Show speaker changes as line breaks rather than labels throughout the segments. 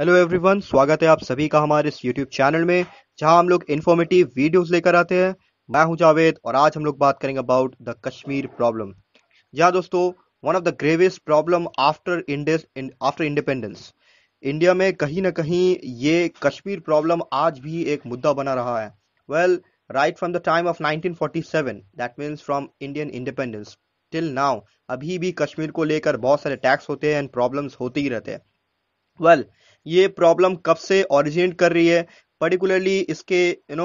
Hello everyone स्वागत है आप सभी का हमारे इस यूट्यूब चैनल में जहां हम लोग इन्फॉर्मेटिव वीडियोस लेकर आते हैं मैं हूं जावेद और आज हम लोग बात करेंगे अबाउट द कश्मीर प्रॉब्लम या दोस्तों one of the gravest problem after after independence India में कहीं ना कहीं ये कश्मीर प्रॉब्लम आज भी एक मुद्दा बना रहा है well right from the time of nineteen that means from Indian independence till now अभी भी कश्मीर को लेकर बहुत सारे टैक्स होते हैं एंड प्रॉब्लम्स होते ही रहते हैं वेल well, ये प्रॉब्लम कब से ऑरिजिनेट कर रही है पर्टिकुलरली इसके यू नो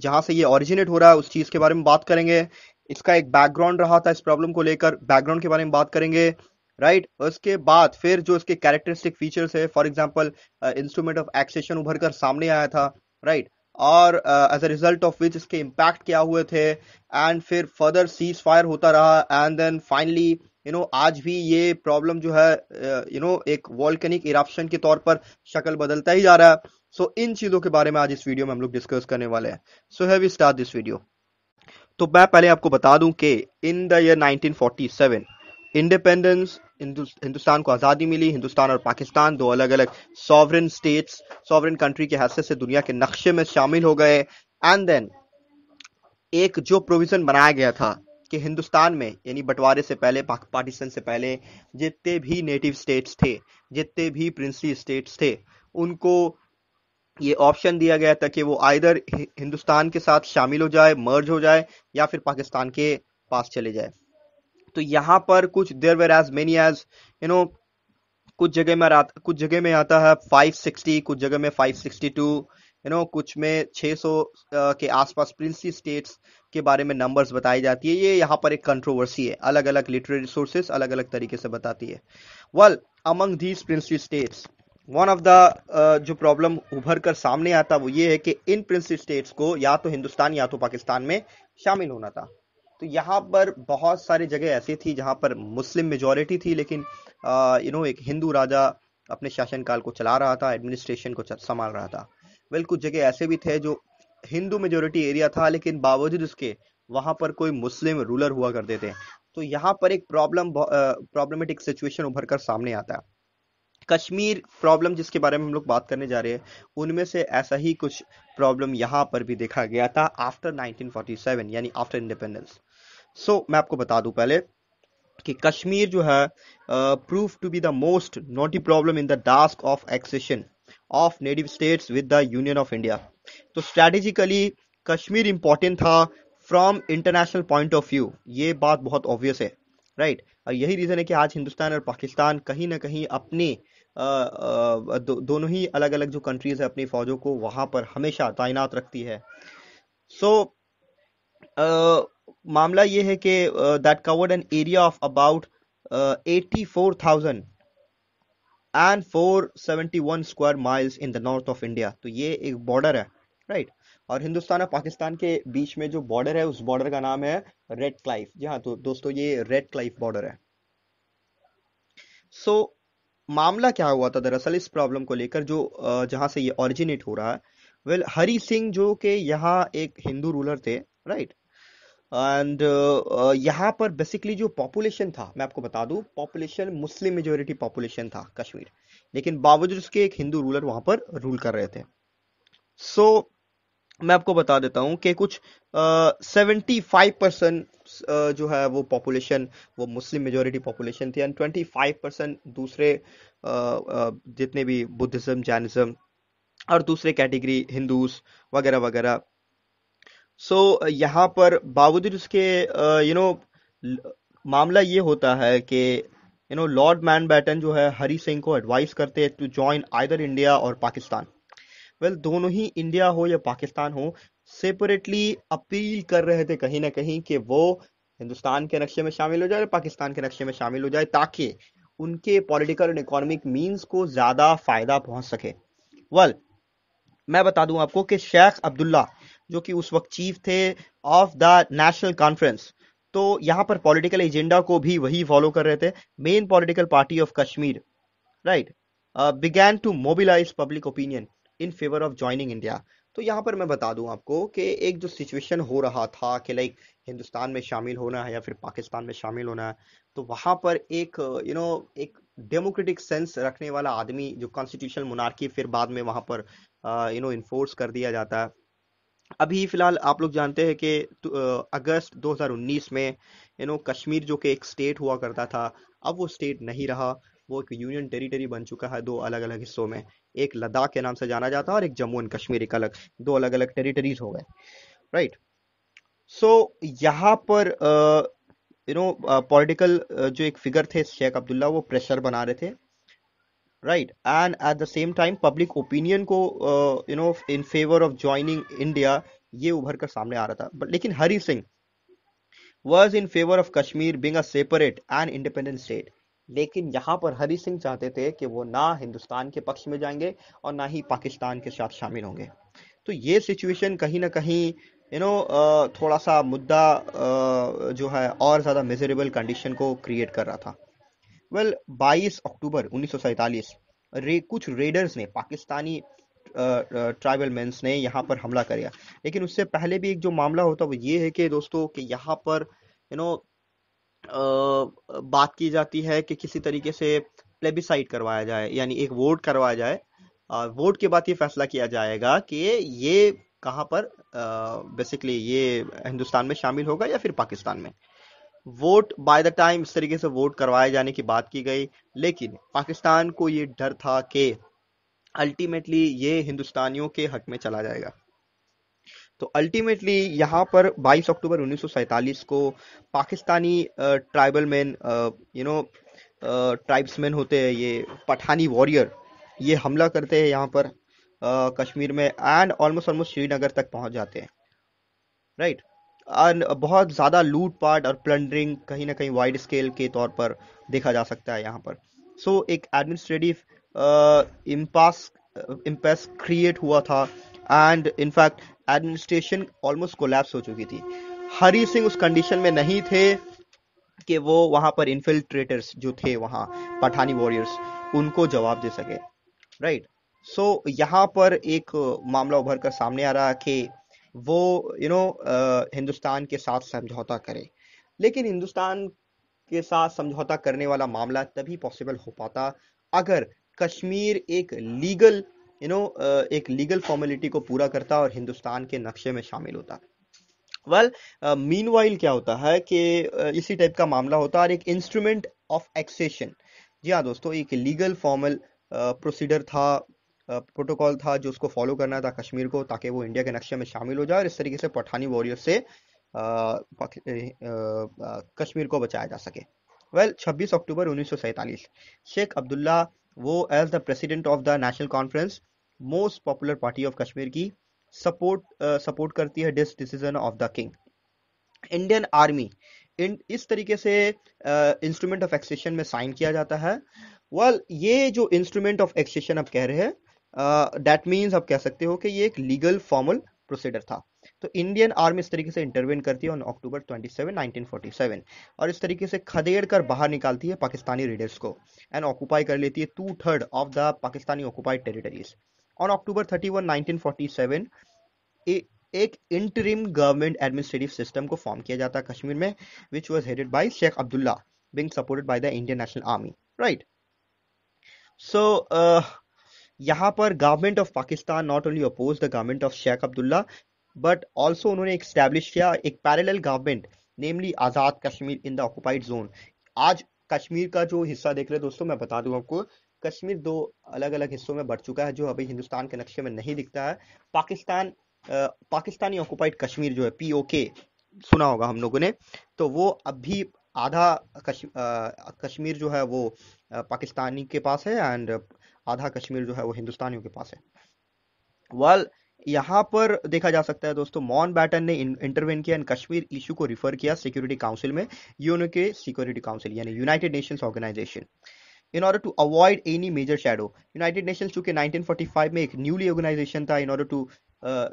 जहाँ से ये ऑरिजिनेट हो रहा है उस चीज़ के बारे में बात करेंगे इसका एक बैकग्राउंड रहा था इस प्रॉब्लम को लेकर बैकग्राउंड के बारे में बात करेंगे राइट right? उसके बाद फिर जो इसके कैरेक्टरिस्टिक फीचर्स है for example instrument of accession उभर कर सामने आया था राइट right? और as a result of which इसके इम्पैक्ट क्या हुए थे एंड फिर फर्दर सीज फायर होता रहा and then finally you know आज भी ये प्रॉब्लम जो है यू नो एक वॉल्केनिक इराप्शन के तौर पर शक्ल बदलता ही जा रहा है सो इन चीजों के बारे में आज इस वीडियो में हम लोग डिस्कस करने वाले हैं so have start this video तो मैं पहले आपको बता दूं कि in the year 1947 independence Hindustan को आज़ादी मिली हिंदुस्तान और पाकिस्तान दो अलग अलग सॉवरन स्टेट्स सॉवरन कंट्री के हैसियत से दुनिया के नक्शे में शामिल हो गए एंड देन एक जो प्रोविजन बनाया गया था कि हिंदुस्तान में यानी बंटवारे से पहले पाकिस्तान से पहले जितने भी नेटिव स्टेट्स थे जितने भी प्रिंसली स्टेट्स थे उनको ये ऑप्शन दिया गया था कि वो आइधर हिंदुस्तान के साथ शामिल हो जाए मर्ज हो जाए या फिर पाकिस्तान के पास चले जाए तो यहाँ पर कुछ देर where as many as you know कुछ जगह में कुछ जगह में आता है 560 कुछ जगह में 562 यू नो कुछ में 600 के आसपास प्रिंसी स्टेट्स के बारे में नंबर्स बताई जाती है ये यहाँ पर एक कंट्रोवर्सी है अलग अलग लिटरेरी सोर्सेस अलग अलग तरीके से बताती है well among these princely states one of the जो प्रॉब्लम उभर कर सामने आता वो ये है कि इन प्रिंसी स्टेट्स को या तो हिंदुस्तान या तो पाकिस्तान में शामिल होना था तो यहाँ पर बहुत सारी जगह ऐसी थी जहाँ पर मुस्लिम मेजोरिटी थी लेकिन यू नो एक हिंदू राजा अपने शासनकाल को चला रहा था एडमिनिस्ट्रेशन को संभाल रहा था वेल कुछ जगह ऐसे भी थे जो हिंदू मेजोरिटी एरिया था लेकिन बावजूद उसके वहां पर कोई मुस्लिम रूलर हुआ करते थे तो यहाँ पर एक प्रॉब्लम प्रॉब्लमेटिक सिचुएशन उभर कर सामने आता है कश्मीर प्रॉब्लम जिसके बारे में हम लोग बात करने जा रहे हैं उनमें से ऐसा ही कुछ प्रॉब्लम यहाँ पर भी देखा गया था आफ्टर 1947 यानी आफ्टर इंडिपेंडेंस सो मैं आपको बता दूं पहले कि कश्मीर जो है prove to be the most knotty problem in the task of accession of native states with the union of India तो स्ट्रैटेजिकली कश्मीर इंपॉर्टेंट था from international point of view ये बात बहुत ऑब्वियस है राइट right? और यही रीज़न है कि आज हिंदुस्तान और पाकिस्तान कहीं ना कहीं अपने दो, दोनों ही अलग अलग जो कंट्रीज़ है अपनी फ़ौजों को वहां पर हमेशा तैनात रखती है सो so, मामला ये है कि that covered an area of about eighty four thousand and one square miles in the north of India तो ये एक बॉर्डर है राइट right? और हिंदुस्तान और पाकिस्तान के बीच में जो बॉर्डर है उस बॉर्डर का नाम है रेड क्लाइफ जी हाँ तो दोस्तों ये रेड क्लाइफ बॉर्डर है सो so, मामला क्या हुआ था दरअसल इस प्रॉब्लम को लेकर जो जहां से ये ऑरिजिनेट हो रहा है वेल well, हरी सिंह जो के यहाँ एक हिंदू रूलर थे right right? And uh, uh, यहाँ पर बेसिकली जो पॉपुलेशन था मैं आपको बता दू पॉपुलेशन मुस्लिम मेजोरिटी पॉपुलेशन था कश्मीर लेकिन बावजूद उसके एक हिंदू रूलर वहां पर रूल कर रहे थे सो so, मैं आपको बता देता हूं कि कुछ सेवेंटी फाइव परसेंट जो है वो पॉपुलेशन वो मुस्लिम मेजोरिटी पॉपुलेशन थी एंड ट्वेंटी फाइव परसेंट दूसरे uh, uh, जितने भी बुद्धिज्म जैनिज्म और दूसरे कैटेगरी हिंदूज वगैरह वगैरह सो uh, यहाँ पर बावजूद उसके यू नो मामला ये होता है कि you know Lord Mountbatten जो है हरी सिंह को एडवाइस करते हैं टू जॉइन आइदर इंडिया और पाकिस्तान वेल well, दोनों ही इंडिया हो या पाकिस्तान हो सेपरेटली अपील कर रहे थे कहीं ना कहीं कि वो हिंदुस्तान के नक्शे में शामिल हो जाए पाकिस्तान के नक्शे में शामिल हो जाए ताकि उनके पॉलिटिकल एंड इकोनॉमिक मीन्स को ज़्यादा फायदा पहुंच सके वेल well, मैं बता दूं आपको कि शेख अब्दुल्ला जो कि उस वक्त चीफ थे ऑफ द नेशनल कॉन्फ्रेंस तो यहाँ पर पॉलिटिकल एजेंडा को भी वही फॉलो कर रहे थे main political party of Kashmir right began to mobilise public opinion in favour of joining India तो यहाँ पर मैं बता दूं आपको कि एक जो सिचुएशन हो रहा था कि लाइक हिंदुस्तान में शामिल होना है या फिर पाकिस्तान में शामिल होना है तो वहाँ पर एक you uh, you know know, एक डेमोक्रेटिक सेंस रखने वाला आदमी जो कॉन्स्टिट्यूशनल मोनार्की फिर बाद में वहाँ पर यू नो इन्फोर्स कर दिया जाता है अभी फिलहाल आप लोग जानते हैं कि अगस्त 2019 में यू नो कश्मीर जो कि एक स्टेट हुआ करता था अब वो स्टेट नहीं रहा वो एक यूनियन टेरिटरी बन चुका है दो अलग अलग हिस्सों में एक लद्दाख के नाम से जाना जाता है और एक जम्मू एंड कश्मीर एक अलग दो अलग अलग टेरिटरीज हो गए राइट सो यहाँ पर यू नो पॉलिटिकल जो एक फिगर थे शेख अब्दुल्ला वो प्रेशर बना रहे थे right and at the same time public opinion को you know in favour of joining India ये उभर कर सामने आ रहा था बट लेकिन Hari Singh was in favour of Kashmir being a separate and independent state लेकिन यहाँ पर हरी सिंह चाहते थे कि वो ना हिंदुस्तान के पक्ष में जाएंगे और ना ही पाकिस्तान के साथ शामिल होंगे तो ये सिचुएशन कहीं ना कहीं यू नो uh, थोड़ा सा मुद्दा uh, जो है और ज़्यादा मेजरेबल कंडीशन को क्रिएट कर रहा था वेल 22 अक्टूबर उन्नीस रे कुछ रेडर्स ने पाकिस्तानी ट्राइबल मेंस ने यहाँ पर हमला कर लेकिन उससे पहले भी एक जो मामला होता वो ये है कि दोस्तों कि यहाँ पर यू नो बात की जाती है कि किसी तरीके से प्लेबिसाइड करवाया जाए यानी एक वोट करवाया जाए वोट के बाद ये फैसला किया जाएगा कि ये कहाँ पर बेसिकली ये हिंदुस्तान में शामिल होगा या फिर पाकिस्तान में वोट बाय द टाइम इस तरीके से वोट करवाए जाने की बात की गई लेकिन पाकिस्तान को ये डर था कि अल्टीमेटली ये हिंदुस्तानियों के हक में चला जाएगा तो अल्टीमेटली यहाँ पर 22 अक्टूबर उन्नीस को Pakistani tribal man you know tribesman होते हैं ये पठानी वॉरियर ये हमला करते हैं यहाँ पर आ, कश्मीर में एंड ऑलमोस्ट ऑलमोस्ट श्रीनगर तक पहुँच जाते हैं राइट right? बहुत ज़्यादा लूट पाट और प्लंडरिंग कहीं ना कहीं वाइड स्केल के तौर पर देखा जा सकता है यहाँ पर सो so, एक एडमिनिस्ट्रेटिव इम्पास इम्पेस क्रिएट हुआ था and in fact administration almost collapse हो चुकी थी हरी सिंह उस कंडीशन में नहीं थे कि वो वहां पर इन्फिल्ट्रेटर्स जो थे वहां पठानी वॉरियर्स उनको जवाब दे सके राइट right? सो so, यहाँ पर एक मामला उभर कर सामने आ रहा है कि वो यू नो हिंदुस्तान के साथ समझौता करे लेकिन हिंदुस्तान के साथ समझौता करने वाला मामला तभी पॉसिबल हो पाता अगर कश्मीर एक लीगल यू नो एक लीगल फॉर्मेलिटी को पूरा करता और हिंदुस्तान के नक्शे में शामिल होता वेल मीन वाइल क्या होता है कि uh, इसी टाइप का मामला होता है और एक इंस्ट्रूमेंट ऑफ एक्सेशन जी हाँ दोस्तों एक लीगल फॉर्मल प्रोसीडर था प्रोटोकॉल था जो उसको फॉलो करना था कश्मीर को ताकि वो इंडिया के नक्शे में शामिल हो जाए और इस तरीके से पठानी वॉरियर्स से आ, आ, आ, कश्मीर को बचाया जा सके वेल well, 26 अक्टूबर उन्नीस शेख अब्दुल्ला वो as the president of the National Conference most popular party of Kashmir की सपोर्ट सपोर्ट करती है this decision of the king Indian army इन इस तरीके से इंस्ट्रूमेंट ऑफ एक्सेशन में साइन किया जाता है वेल well, ये जो इंस्ट्रूमेंट ऑफ एक्सेशन आप कह रहे हैं डैट मीन्स आप कह सकते हो कि ये एक लीगल फॉर्मल प्रोसीडर था तो इंडियन आर्मी इस तरीके से इंटरवेन करती है ऑन अक्टूबर 27, 1947 और इस तरीके से खदेड़ कर बाहर निकालती है पाकिस्तानी रेडर्स को एंड ऑक्यूपाई कर लेती है two third of the Pakistani occupied territories on October 31, 1947 a, एक इंटरिम गवर्नमेंट एडमिनिस्ट्रेटिव सिस्टम को फॉर्म किया जाता है कश्मीर में which was headed by Sheikh Abdullah being supported by the Indian national army right so यहाँ पर government of Pakistan not only oppose the government of Sheikh Abdullah but also उन्होंने establish किया एक parallel government namely Azad Kashmir in the occupied zone आज कश्मीर का जो हिस्सा देख रहे हैं दोस्तों मैं बता दूं आपको कश्मीर दो अलग अलग हिस्सों में बढ़ चुका है जो अभी हिंदुस्तान के नक्शे में नहीं दिखता है पाकिस्तान आ, पाकिस्तानी ऑक्यूपाइड कश्मीर जो है पीओके सुना होगा हम लोगों ने तो वो अब भी आधा कश्मीर जो है वो पाकिस्तानी के पास है एंड आधा कश्मीर जो है वो हिंदुस्तानियों के पास है वाल well, यहाँ पर देखा जा सकता है दोस्तों मॉन बैटन ने इंटरवेन किया एंड कश्मीर इशू को रिफर किया सिक्योरिटी काउंसिल में यूनो के सिक्योरिटी काउंसिल यानी United Nations Organisation in order to avoid any major shadow United Nations चूंकि 1945 में एक न्यूली ऑर्गेनाइजेशन था in order to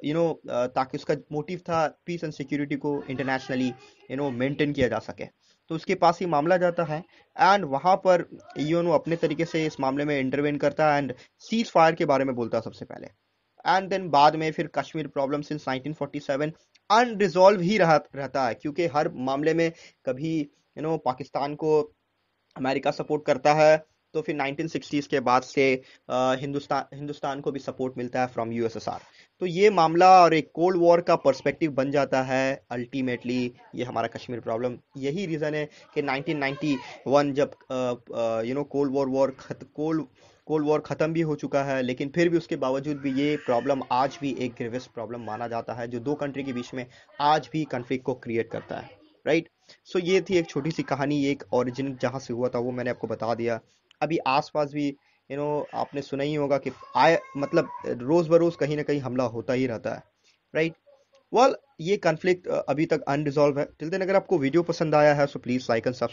you know ताकि उसका मोटिव था पीस एंड सिक्योरिटी को इंटरनेशनली यू नो मेंटेन किया जा सके तो उसके पास ही मामला जाता है एंड वहाँ पर यूनो अपने तरीके से इस मामले में इंटरवेन करता है एंड सीज फायर के बारे में बोलता है सबसे पहले एंड देन बाद में फिर कश्मीर प्रॉब्लम सिंस 1947 अनरिजॉल्व ही रह, रहता है क्योंकि हर मामले में कभी you you know know, Pakistan को अमेरिका सपोर्ट करता है तो फिर 1960s के बाद से हिंदुस्तान हिंदुस्तान को भी सपोर्ट मिलता है फ्रॉम यूएसएसआर तो ये मामला और एक कोल्ड वॉर का पर्सपेक्टिव बन जाता है अल्टीमेटली ये हमारा कश्मीर प्रॉब्लम यही रीज़न है कि 1991 जब you know cold war war cold cold war ख़त्म भी हो चुका है लेकिन फिर भी उसके बावजूद भी ये प्रॉब्लम आज भी एक ग्रेवेस्ट प्रॉब्लम माना जाता है जो दो कंट्री के बीच में आज भी कन्फ्लिक्ट को क्रिएट करता है राइट right? सो so, ये थी एक छोटी सी कहानी एक ओरिजिन जहाँ से हुआ था वो मैंने आपको बता दिया अभी आसपास भी यू नो आपने सुना ही होगा कि आए मतलब रोज़ बरोज़ कहीं ना कहीं हमला होता ही रहता है राइट वेल ये कन्फ्लिक्ट अभी तक अनरिजॉल्व है टिल देन अगर आपको वीडियो पसंद आया है so please like and subscribe